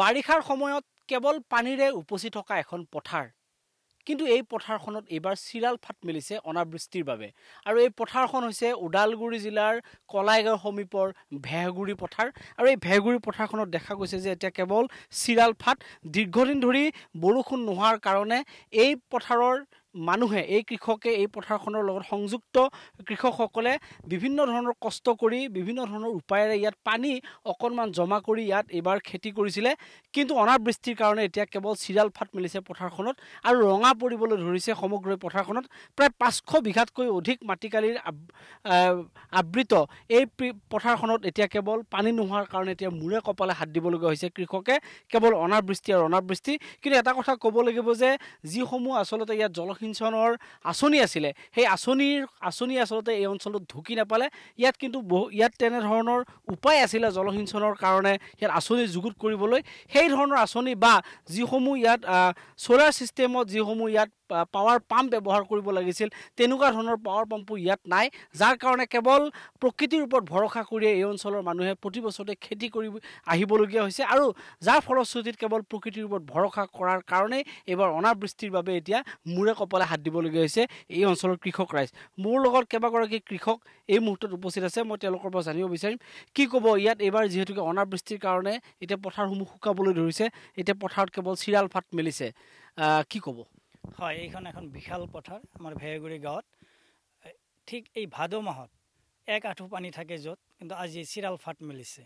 বাৰিষাৰ সময়ত কেৱল পানীৰে উপচি থকা এখন পথাৰ কিন্তু এই পথাৰখনত এইবাৰ চিৰাল ফাট মেলিছে অনাবৃষ্টিৰ বাবে আৰু এই পথাৰখন হৈছে ওদালগুৰি জিলাৰ কলাইগাঁও সমীপৰ ভেহগুৰি পথাৰ আৰু এই ভেহগুৰি পথাৰখনত দেখা গৈছে যে এতিয়া কেৱল চিৰাল ফাট দীৰ্ঘদিন ধৰি বৰষুণ নোহোৱাৰ কাৰণে এই পথাৰৰ মানুহে এই কৃষকে এই পথাৰখনৰ লগত সংযুক্ত কৃষকসকলে বিভিন্ন ধৰণৰ কষ্ট কৰি বিভিন্ন ধৰণৰ উপায়েৰে ইয়াত পানী অকণমান জমা কৰি ইয়াত এইবাৰ খেতি কৰিছিলে কিন্তু অনাবৃষ্টিৰ কাৰণে এতিয়া কেৱল চিৰাল ফাট মেলিছে পথাৰখনত আৰু ৰঙা পৰিবলৈ ধৰিছে সমগ্ৰ পথাৰখনত প্ৰায় পাঁচশ বিঘাতকৈ অধিক মাটিকালিৰ আবৃত এই পথাৰখনত এতিয়া কেৱল পানী নোহোৱাৰ কাৰণে এতিয়া মূৰে কপালে হাত দিবলগীয়া হৈছে কৃষকে কেৱল অনাবৃষ্টি আৰু অনাবৃষ্টি কিন্তু এটা কথা ক'ব লাগিব যে যিসমূহ আচলতে ইয়াত জলসিং জলসিঞ্চনৰ আঁচনি আছিলে সেই আঁচনিৰ আঁচনি আচলতে এই অঞ্চলটোত ঢুকি নাপালে ইয়াত কিন্তু বহু ইয়াত তেনেধৰণৰ উপায় আছিলে জলসিঞ্চনৰ কাৰণে ইয়াত আঁচনি যুগুত কৰিবলৈ সেই ধৰণৰ আঁচনি বা যিসমূহ ইয়াত চ'লাৰ ছিষ্টেমত যিসমূহ ইয়াত পাৱাৰ পাম্প ব্যৱহাৰ কৰিব লাগিছিল তেনেকুৱা ধৰণৰ পাৱাৰ পাম্পো ইয়াত নাই যাৰ কাৰণে কেৱল প্ৰকৃতিৰ ওপৰত ভৰসা কৰিয়ে এই অঞ্চলৰ মানুহে প্ৰতি বছৰতে খেতি কৰি আহিবলগীয়া হৈছে আৰু যাৰ ফলশ্ৰুতিত কেৱল প্ৰকৃতিৰ ওপৰত ভৰসা কৰাৰ কাৰণেই এইবাৰ অনাবৃষ্টিৰ বাবে এতিয়া মূৰে কপালে হাত দিবলগীয়া হৈছে এই অঞ্চলৰ কৃষক ৰাইজ মোৰ লগত কেইবাগৰাকী কৃষক এই মুহূৰ্তত উপস্থিত আছে মই তেওঁলোকৰ পৰা জানিব বিচাৰিম কি ক'ব ইয়াত এইবাৰ যিহেতুকে অনাবৃষ্টিৰ কাৰণে এতিয়া পথাৰসমূহ শুকাবলৈ ধৰিছে এতিয়া পথাৰত কেৱল চিৰাল ফাট মেলিছে কি ক'ব হয় এইখন এখন বিশাল পথাৰ আমাৰ ভেয়াগুৰি গাঁৱত ঠিক এই ভাদ মাহত এক আঁঠু পানী থাকে য'ত কিন্তু আজি চিৰাল ফাট মেলিছে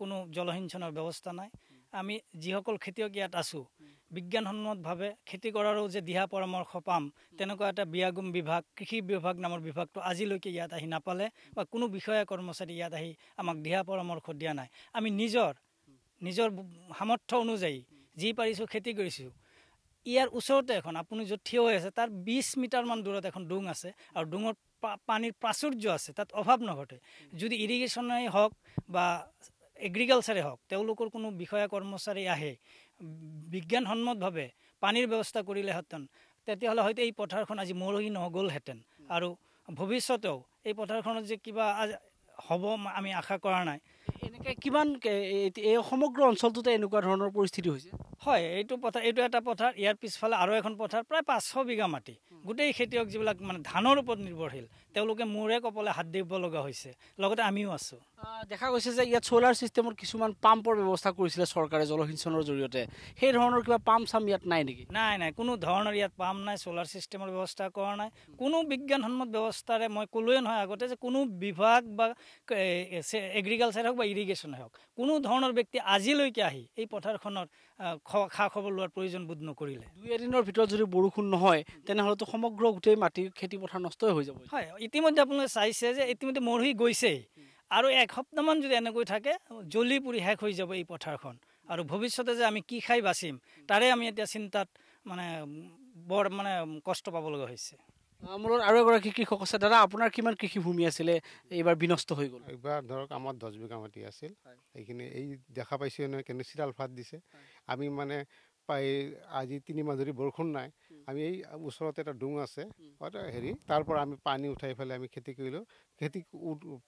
কোনো জলসিঞ্চনৰ ব্যৱস্থা নাই আমি যিসকল খেতিয়ক ইয়াত আছোঁ বিজ্ঞানসন্মতভাৱে খেতি কৰাৰো যে দিহা পৰামৰ্শ পাম তেনেকুৱা এটা বিয়াগুম বিভাগ কৃষি বিভাগ নামৰ বিভাগটো আজিলৈকে ইয়াত আহি নাপালে বা কোনো বিষয়া কৰ্মচাৰী ইয়াত আহি আমাক দিহা পৰামৰ্শ দিয়া নাই আমি নিজৰ নিজৰ সামৰ্থ্য অনুযায়ী যি পাৰিছোঁ খেতি কৰিছোঁ ইয়াৰ ওচৰতে এখন আপুনি য'ত থিয় হৈ আছে তাৰ বিছ মিটাৰমান দূৰত এখন ডোং আছে আৰু ডোঙৰ পানীৰ প্ৰাচুৰ্য আছে তাত অভাৱ নঘটে যদি ইৰিগেশ্যনেই হওক বা এগ্ৰিকালচাৰেই হওক তেওঁলোকৰ কোনো বিষয়া কৰ্মচাৰী আহে বিজ্ঞানসন্মতভাৱে পানীৰ ব্যৱস্থা কৰিলেহেঁতেন তেতিয়াহ'লে হয়তো এই পথাৰখন আজি মৰহি নগ'লহেঁতেন আৰু ভৱিষ্যতেও এই পথাৰখনত যে কিবা হ'ব আমি আশা কৰা নাই এনেকৈ কিমান এই সমগ্ৰ অঞ্চলটোতে এনেকুৱা ধৰণৰ পৰিস্থিতি হৈছে হয় এইটো পথাৰ এইটো এটা পথাৰ ইয়াৰ পিছফালে আৰু এখন পথাৰ প্ৰায় পাঁচশ বিঘা মাটি গোটেই খেতিয়ক যিবিলাক মানে ধানৰ ওপৰত নিৰ্ভৰশীল তেওঁলোকে মোৰে কপালে হাত দিব লগা হৈছে লগতে আমিও আছোঁ দেখা গৈছে যে ইয়াত চ'লাৰ ছিষ্টেমত কিছুমান পাম্পৰ ব্যৱস্থা কৰিছিলে চৰকাৰে জলসিঞ্চনৰ জৰিয়তে সেই ধৰণৰ কিবা পাম্প চাম্প ইয়াত নাই নেকি নাই নাই কোনো ধৰণৰ ইয়াত পাম্প নাই চ'লাৰ ছিষ্টেমৰ ব্যৱস্থা কৰা নাই কোনো বিজ্ঞানসন্মত ব্যৱস্থাৰে মই ক'লোৱেই নহয় আগতে যে কোনো বিভাগ বা এগ্ৰিকালচাৰ বা ইৰিগেশ্যনে হওক কোনো ধৰণৰ ব্যক্তি আজিলৈকে আহি এই পথাৰখনৰ খা খবৰ লোৱাৰ প্ৰয়োজন বোধ নকৰিলে দুই এদিনৰ ভিতৰত যদি বৰষুণ নহয় তেনেহ'লেতো সমগ্ৰ গোটেই মাটি পথাৰ নষ্টই হৈ যাব হয় ইতিমধ্যে আপোনালোকে চাইছে যে ইতিমধ্যে মৰহি গৈছেই আৰু এক সপ্তাহমান যদি এনেকৈ থাকে জ্বলি পুৰি শেষ হৈ যাব এই পথাৰখন আৰু ভৱিষ্যতে যে আমি কি খাই বাচিম তাৰে আমি এতিয়া চিন্তাত মানে বৰ মানে কষ্ট পাবলগীয়া হৈছে মূলত আৰু এগৰাকী কৃষক আছে দাদা আপোনাৰ কিমান কৃষিভূমি আছিলে এইবাৰ বিনষ্ট হৈ গ'ল এইবাৰ ধৰক আমাৰ দহ বিঘা মাটি আছিল সেইখিনি এই দেখা পাইছোঁ নহয় কেনে চিৰাল ফাট দিছে আমি মানে প্ৰায় আজি তিনিমাহ ধৰি বৰষুণ নাই আমি এই ওচৰতে এটা ডোং আছে হেৰি তাৰ পৰা আমি পানী উঠাই পেলাই আমি খেতি কৰিলোঁ খেতি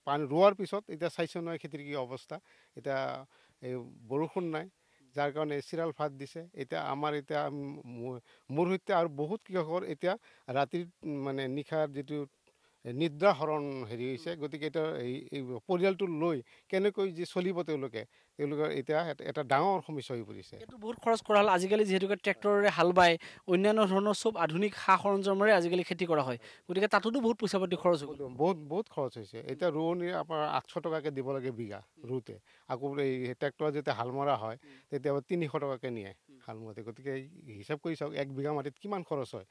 পানী ৰোৱাৰ পিছত এতিয়া চাইছোঁ নহয় খেতিৰ কি অৱস্থা এতিয়া এই বৰষুণ নাই যাৰ কাৰণে চিৰাল ভাত দিছে এতিয়া আমাৰ এতিয়া মোৰ সৈতে আৰু বহুত কৃষকৰ এতিয়া ৰাতিৰ মানে নিশাৰ যিটো নিদ্ৰা হৰণ হেৰি হৈছে গতিকে এতিয়া এই এই পৰিয়ালটো লৈ কেনেকৈ যে চলিব তেওঁলোকে তেওঁলোকৰ এতিয়া এটা ডাঙৰ সমস্যা হৈ পৰিছে এইটো বহুত খৰচ কৰা হ'ল আজিকালি যিহেতুকে ট্ৰেক্টৰেৰে হাল বাই অন্যান্য ধৰণৰ চব আধুনিক সা সৰঞ্জামেৰে আজিকালি খেতি কৰা হয় গতিকে তাতোতো বহুত পইচা পাতি খৰচ হ'ব বহুত বহুত খৰচ হৈছে এতিয়া ৰোৱনি আপোনাৰ আঠশ টকাকৈ দিব লাগে বিঘা ৰোওঁতে আকৌ এই ট্ৰেক্টৰ যেতিয়া হাল মৰা হয় তেতিয়া তিনিশ টকাকৈ নিয়ে হাল মৰাতে গতিকে হিচাপ কৰি চাওক এক বিঘা মাটিত কিমান খৰচ হয়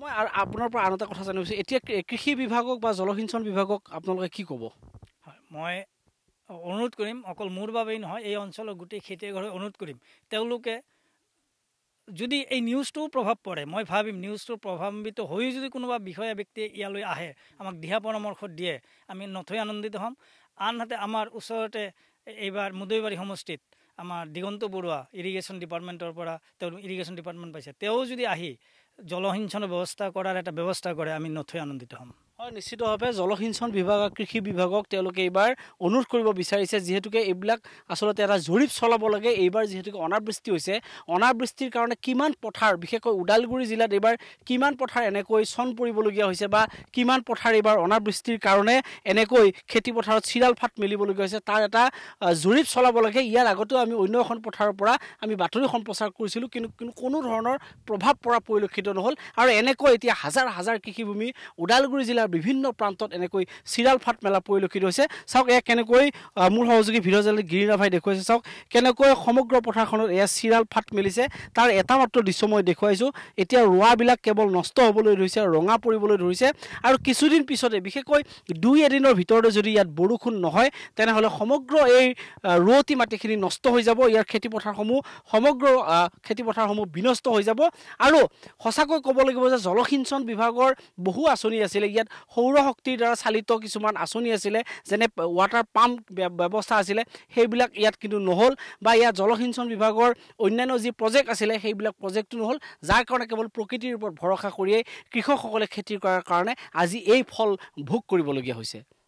মই আৰু আপোনাৰ পৰা আন এটা কথা জানিব এতিয়া কৃষি বিভাগক বা জলসিঞ্চন বিভাগক আপোনালোকে কি ক'ব হয় মই অনুৰোধ কৰিম অকল মোৰ বাবেই নহয় এই অঞ্চলৰ গোটেই খেতিয়কৰ অনুৰোধ কৰিম তেওঁলোকে যদি এই নিউজটোও প্ৰভাৱ পৰে মই ভাবিম নিউজটো প্ৰভাৱান্বিত হৈও যদি কোনোবা বিষয়া ব্যক্তিয়ে ইয়ালৈ আহে আমাক দিহা পৰামৰ্শ দিয়ে আমি নথৈ আনন্দিত হ'ম আনহাতে আমাৰ ওচৰতে এইবাৰ মুদৈবাৰী সমষ্টিত আমাৰ দিগন্ত বৰুৱা ইৰিগেশ্যন ডিপাৰ্টমেণ্টৰ পৰা তেওঁ ইৰিগেশ্যন ডিপাৰ্টমেণ্ট পাইছে তেওঁ যদি আহি জলসিঞ্চনের ব্যবস্থা করার একটা ব্যবস্থা করে আমি নথৈ আনন্দিত হম হয় নিশ্চিতভাৱে জলসিঞ্চন বিভাগক কৃষি বিভাগক তেওঁলোকে এইবাৰ অনুৰোধ কৰিব বিচাৰিছে যিহেতুকে এইবিলাক আচলতে এটা জৰীপ চলাব লাগে এইবাৰ যিহেতুকে অনাবৃষ্টি হৈছে অনাবৃষ্টিৰ কাৰণে কিমান পথাৰ বিশেষকৈ ওদালগুৰি জিলাত এইবাৰ কিমান পথাৰ এনেকৈ চন পৰিবলগীয়া হৈছে বা কিমান পথাৰ এইবাৰ অনাবৃষ্টিৰ কাৰণে এনেকৈ খেতিপথাৰত চিৰাল ফাট মেলিবলগীয়া হৈছে তাৰ এটা জৰীপ চলাব লাগে ইয়াৰ আগতেও আমি অন্য এখন পথাৰৰ পৰা আমি বাতৰি সম্প্ৰচাৰ কৰিছিলোঁ কিন্তু কিন্তু কোনো ধৰণৰ প্ৰভাৱ পৰা পৰিলক্ষিত নহ'ল আৰু এনেকৈ এতিয়া হাজাৰ হাজাৰ কৃষিভূমি ওদালগুৰি জিলাৰ অসমৰ বিভিন্ন প্ৰান্তত এনেকৈ চিৰাল ফাট মেলা পৰিলক্ষিত হৈছে চাওক এয়া কেনেকৈ মোৰ সহযোগী ভিৰজ আলী ভাই দেখুৱাইছে চাওক কেনেকৈ সমগ্ৰ পথাৰখনত এয়া চিৰাল ফাট মেলিছে তাৰ এটা মাত্ৰ দৃশ্য মই দেখুৱাইছোঁ এতিয়া ৰোৱাবিলাক কেৱল নষ্ট হ'বলৈ ধৰিছে ৰঙা পৰিবলৈ ধৰিছে আৰু কিছুদিন পিছতে বিশেষকৈ দুই এদিনৰ ভিতৰতে যদি ইয়াত বৰষুণ নহয় তেনেহ'লে সমগ্ৰ এই ৰোৱতী মাটিখিনি নষ্ট হৈ যাব ইয়াৰ খেতিপথাৰসমূহ সমগ্ৰ খেতিপথাৰসমূহ বিনষ্ট হৈ যাব আৰু সঁচাকৈ ক'ব লাগিব যে জলসিঞ্চন বিভাগৰ বহু আঁচনি আছিলে ইয়াত সৌৰ শক্তিৰ দ্বাৰা চালিত কিছুমান আঁচনি আছিলে যেনে ৱাটাৰ পাম্প ব্যৱস্থা আছিলে সেইবিলাক ইয়াত কিন্তু নহ'ল বা ইয়াত জলসিঞ্চন বিভাগৰ অন্যান্য যি প্ৰজেক্ট আছিলে সেইবিলাক প্ৰজেক্টো নহ'ল যাৰ কাৰণে কেৱল প্ৰকৃতিৰ ওপৰত ভৰসা কৰিয়েই কৃষকসকলে খেতি কৰাৰ কাৰণে আজি এই ফল ভোগ কৰিবলগীয়া হৈছে